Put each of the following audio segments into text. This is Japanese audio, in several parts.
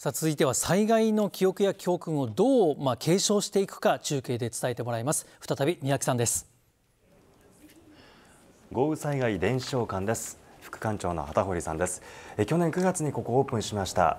さあ続いては災害の記憶や教訓をどうまあ継承していくか中継で伝えてもらいます再び宮城さんです豪雨災害伝承館です副館長の畑堀さんですえ去年9月にここオープンしました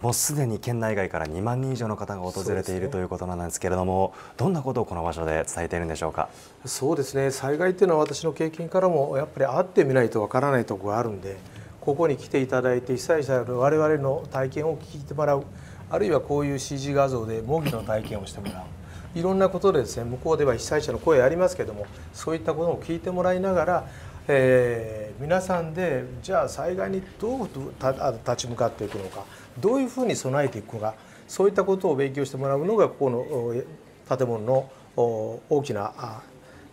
もうすでに県内外から2万人以上の方が訪れている、ね、ということなんですけれども、どんなことをこの場所で伝えているんでしょうかそうですね、災害というのは私の経験からもやっぱり会ってみないとわからないところがあるんで、ここに来ていただいて被災者の我々の体験を聞いてもらうあるいはこういう CG 画像で模擬の体験をしてもらう。いろんなことでですね向こうでは被災者の声ありますけどもそういったことを聞いてもらいながらえー、皆さんでじゃあ災害にどう立ち向かっていくのかどういうふうに備えていくのかそういったことを勉強してもらうのがここの建物の大きな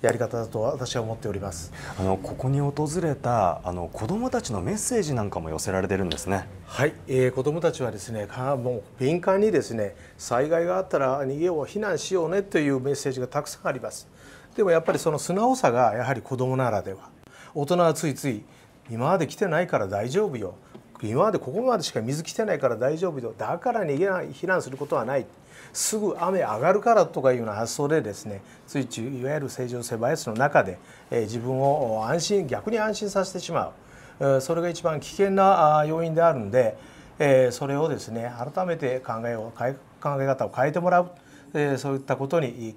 やり方だと私は思っておりますあのここに訪れたあの子どもたちのメッセージなんかも寄せられてるんですねはい、えー、子どもたちはですねもう敏感にですね災害があったら逃げよう、避難しようねというメッセージがたくさんありますでもやっぱりその素直さがやはり子どもならでは大人はついつい今まで来てないから大丈夫よ今までここまでしか水来てないから大丈夫よだから逃げない避難することはないすぐ雨上がるからとかいうような発想でですねついちいわゆる正常性バイアスの中で、え自分を安心逆に安心させてしまうそれが一番危険な要因であるんで、えそれをですね改めて考えを考え方を変えてもらう、えそういったことに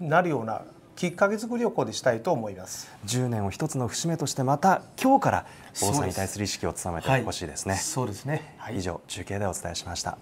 なるようなきっかけ作りをここでしたいと思います1年を一つの節目としてまた今日から防災に対する意識を務めてほしいですねそうですね、はい、以上中継でお伝えしました